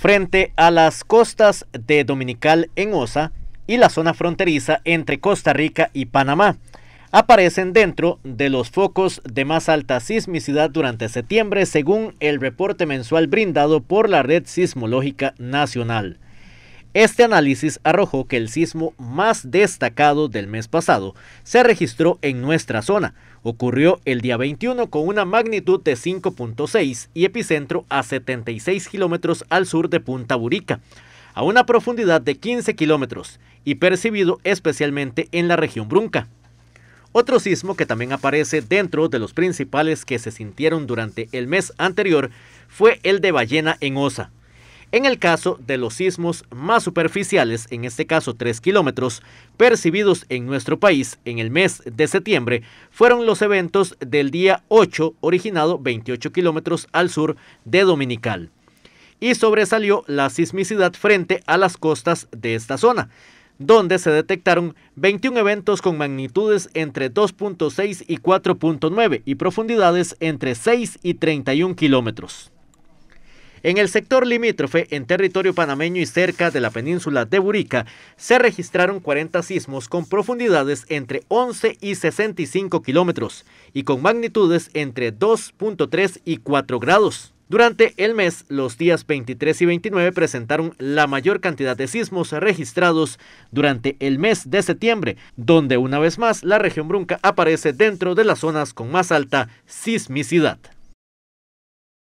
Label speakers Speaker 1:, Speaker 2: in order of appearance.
Speaker 1: frente a las costas de Dominical en Osa y la zona fronteriza entre Costa Rica y Panamá. Aparecen dentro de los focos de más alta sismicidad durante septiembre, según el reporte mensual brindado por la Red Sismológica Nacional. Este análisis arrojó que el sismo más destacado del mes pasado se registró en nuestra zona. Ocurrió el día 21 con una magnitud de 5.6 y epicentro a 76 kilómetros al sur de Punta Burica, a una profundidad de 15 kilómetros y percibido especialmente en la región Brunca. Otro sismo que también aparece dentro de los principales que se sintieron durante el mes anterior fue el de Ballena en Osa, en el caso de los sismos más superficiales, en este caso 3 kilómetros, percibidos en nuestro país en el mes de septiembre, fueron los eventos del día 8, originado 28 kilómetros al sur de Dominical. Y sobresalió la sismicidad frente a las costas de esta zona, donde se detectaron 21 eventos con magnitudes entre 2.6 y 4.9 y profundidades entre 6 y 31 kilómetros. En el sector limítrofe, en territorio panameño y cerca de la península de Burica, se registraron 40 sismos con profundidades entre 11 y 65 kilómetros y con magnitudes entre 2.3 y 4 grados. Durante el mes, los días 23 y 29 presentaron la mayor cantidad de sismos registrados durante el mes de septiembre, donde una vez más la región Brunca aparece dentro de las zonas con más alta sismicidad.